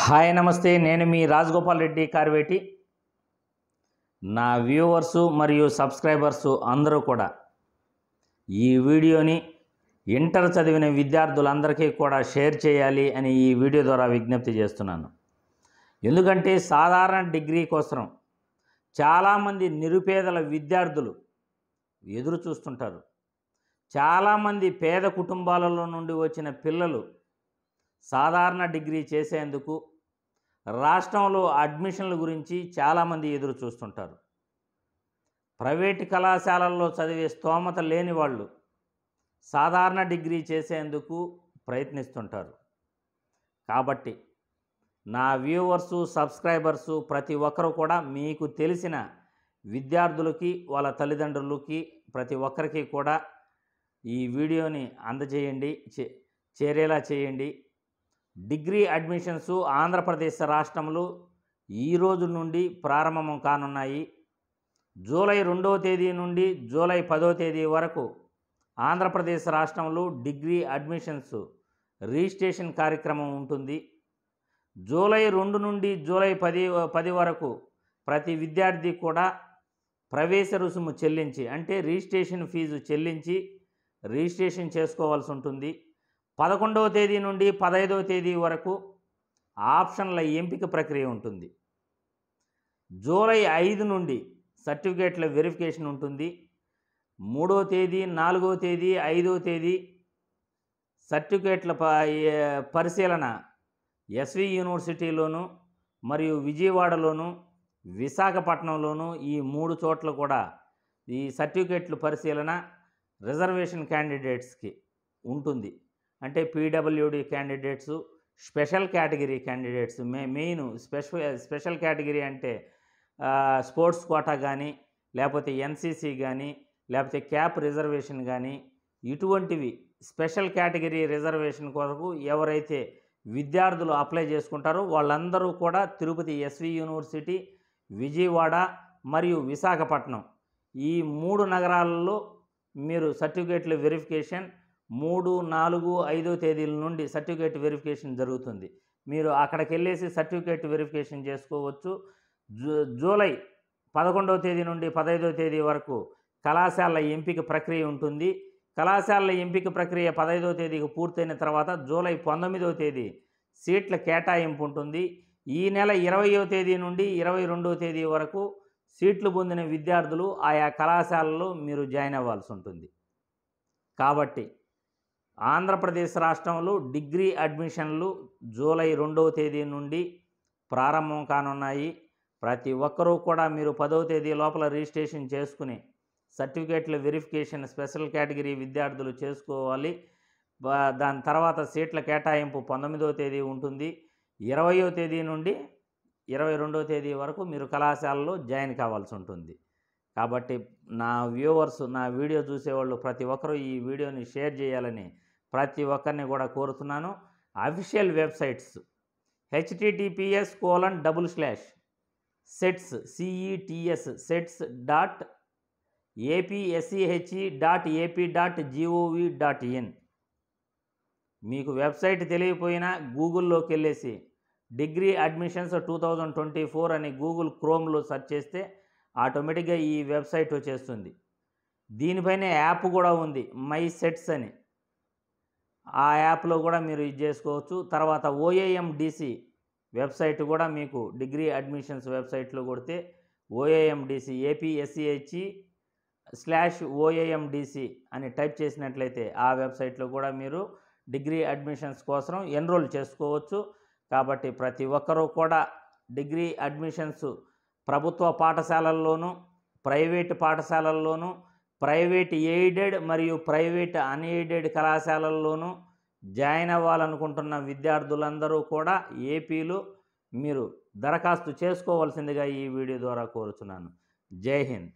hi నమస్తే నేను మీ రాజగోపాల్ రెడ్డి కార్వేటి నా వ్యూవర్సు మరియు సబ్స్క్రైబర్సు అందరూ కూడా ఈ వీడియోని ఇంటర్ చదివిన విద్యార్థులందరికీ కూడా షేర్ చేయాలి అని ఈ వీడియో ద్వారా విజ్ఞప్తి చేస్తున్నాను ఎందుకంటే సాధారణ డిగ్రీ కోసం చాలామంది నిరుపేదల విద్యార్థులు ఎదురు చూస్తుంటారు చాలామంది పేద కుటుంబాలలో నుండి వచ్చిన పిల్లలు సాధారణ డిగ్రీ చేసేందుకు రాష్ట్రంలో అడ్మిషన్ల గురించి చాలామంది ఎదురు చూస్తుంటారు ప్రైవేటు కళాశాలల్లో చదివే స్తోమత లేని వాళ్ళు సాధారణ డిగ్రీ చేసేందుకు ప్రయత్నిస్తుంటారు కాబట్టి నా వ్యూవర్సు సబ్స్క్రైబర్సు ప్రతి ఒక్కరు కూడా మీకు తెలిసిన విద్యార్థులకి వాళ్ళ తల్లిదండ్రులకి ప్రతి ఒక్కరికి కూడా ఈ వీడియోని అందజేయండి చేరేలా చేయండి డిగ్రీ అడ్మిషన్స్ ఆంధ్రప్రదేశ్ రాష్ట్రంలో ఈరోజు నుండి ప్రారంభం కానున్నాయి జూలై రెండవ తేదీ నుండి జూలై పదో తేదీ వరకు ఆంధ్రప్రదేశ్ రాష్ట్రంలో డిగ్రీ అడ్మిషన్స్ రిజిస్ట్రేషన్ కార్యక్రమం ఉంటుంది జూలై రెండు నుండి జూలై పది పది వరకు ప్రతి విద్యార్థి కూడా ప్రవేశ రుసుము చెల్లించి అంటే రిజిస్ట్రేషన్ ఫీజు చెల్లించి రిజిస్ట్రేషన్ చేసుకోవాల్సి ఉంటుంది పదకొండవ తేదీ నుండి పదహైదవ తేదీ వరకు ఆప్షన్ల ఎంపిక ప్రక్రియ ఉంటుంది జూలై ఐదు నుండి సర్టిఫికేట్ల వెరిఫికేషన్ ఉంటుంది మూడో తేదీ నాలుగో తేదీ ఐదో తేదీ సర్టిఫికేట్ల పరిశీలన ఎస్వి యూనివర్సిటీలోను మరియు విజయవాడలోను విశాఖపట్నంలోను ఈ మూడు చోట్ల కూడా ఈ సర్టిఫికేట్లు పరిశీలన రిజర్వేషన్ క్యాండిడేట్స్కి ఉంటుంది అంటే PWD candidates special category candidates may main special special category అంటే స్పోర్ట్స్ కోటా కానీ లేకపోతే ఎన్సీసీ కానీ లేకపోతే క్యాప్ రిజర్వేషన్ కానీ ఇటువంటివి స్పెషల్ కేటగిరీ రిజర్వేషన్ కొరకు ఎవరైతే విద్యార్థులు అప్లై చేసుకుంటారో వాళ్ళందరూ కూడా తిరుపతి ఎస్వి యూనివర్సిటీ విజయవాడ మరియు విశాఖపట్నం ఈ మూడు నగరాల్లో మీరు సర్టిఫికేట్ల వెరిఫికేషన్ మూడు నాలుగు ఐదో తేదీల నుండి సర్టిఫికేట్ వెరిఫికేషన్ జరుగుతుంది మీరు అక్కడికి వెళ్ళేసి సర్టిఫికేట్ వెరిఫికేషన్ చేసుకోవచ్చు జూ జూలై పదకొండవ తేదీ నుండి పదహైదవ తేదీ వరకు కళాశాలల ఎంపిక ప్రక్రియ ఉంటుంది కళాశాలల ఎంపిక ప్రక్రియ పదహైదవ తేదీకి పూర్తయిన తర్వాత జూలై పంతొమ్మిదవ తేదీ సీట్ల కేటాయింపు ఉంటుంది ఈ నెల ఇరవయో తేదీ నుండి ఇరవై రెండవ తేదీ వరకు సీట్లు పొందిన విద్యార్థులు ఆయా కళాశాలలో మీరు జాయిన్ అవ్వాల్సి ఉంటుంది కాబట్టి ఆంధ్రప్రదేశ్ రాష్ట్రంలో డిగ్రీ అడ్మిషన్లు జూలై రెండవ తేదీ నుండి ప్రారంభం కానున్నాయి ప్రతి ఒక్కరూ కూడా మీరు పదవ తేదీ లోపల రిజిస్ట్రేషన్ చేసుకుని సర్టిఫికేట్ల వెరిఫికేషన్ స్పెషల్ కేటగిరీ విద్యార్థులు చేసుకోవాలి దాని తర్వాత సీట్ల కేటాయింపు పంతొమ్మిదవ తేదీ ఉంటుంది ఇరవయో తేదీ నుండి ఇరవై రెండవ తేదీ వరకు మీరు కళాశాలలో జాయిన్ కావాల్సి ఉంటుంది కాబట్టి నా వ్యూవర్స్ నా వీడియో చూసేవాళ్ళు ప్రతి ఒక్కరూ ఈ వీడియోని షేర్ చేయాలని ప్రతి ఒక్కరిని కూడా కోరుతున్నాను official websites HTTPS colon double slash sets CETS sets dot APSCHE dot AP dot GOV dot in మీకు వెబ్సైట్ తెలియపోయినా గూగుల్లోకి వెళ్ళేసి degree admissions two thousand twenty four అని గూగుల్ క్రోమ్లో సెర్చ్ చేస్తే ఆటోమేటిక్గా ఈ వెబ్సైట్ వచ్చేస్తుంది దీనిపైనే యాప్ కూడా ఉంది మై సెట్స్ అని ఆ యాప్లో కూడా మీరు ఇది చేసుకోవచ్చు తర్వాత ఓఏఎండిసి వెబ్సైట్ కూడా మీకు డిగ్రీ అడ్మిషన్స్ వెబ్సైట్లో కొడితే ఓఏఎండిసి ఏపీఎస్సిహెచ్ఈ స్లాష్ ఓఏఎండిసి అని టైప్ చేసినట్లయితే ఆ వెబ్సైట్లో కూడా మీరు డిగ్రీ అడ్మిషన్స్ కోసం ఎన్రోల్ చేసుకోవచ్చు కాబట్టి ప్రతి ఒక్కరూ కూడా డిగ్రీ అడ్మిషన్స్ ప్రభుత్వ పాఠశాలల్లోనూ ప్రైవేటు పాఠశాలల్లోనూ ప్రైవేట్ ఎయిడెడ్ మరియు ప్రైవేట్ అన్ఎయిడెడ్ కళాశాలల్లోనూ జాయిన్ అవ్వాలనుకుంటున్న విద్యార్థులందరూ కూడా ఏపీలో మీరు దరఖాస్తు చేసుకోవాల్సిందిగా ఈ వీడియో ద్వారా కోరుచున్నాను జై హింద్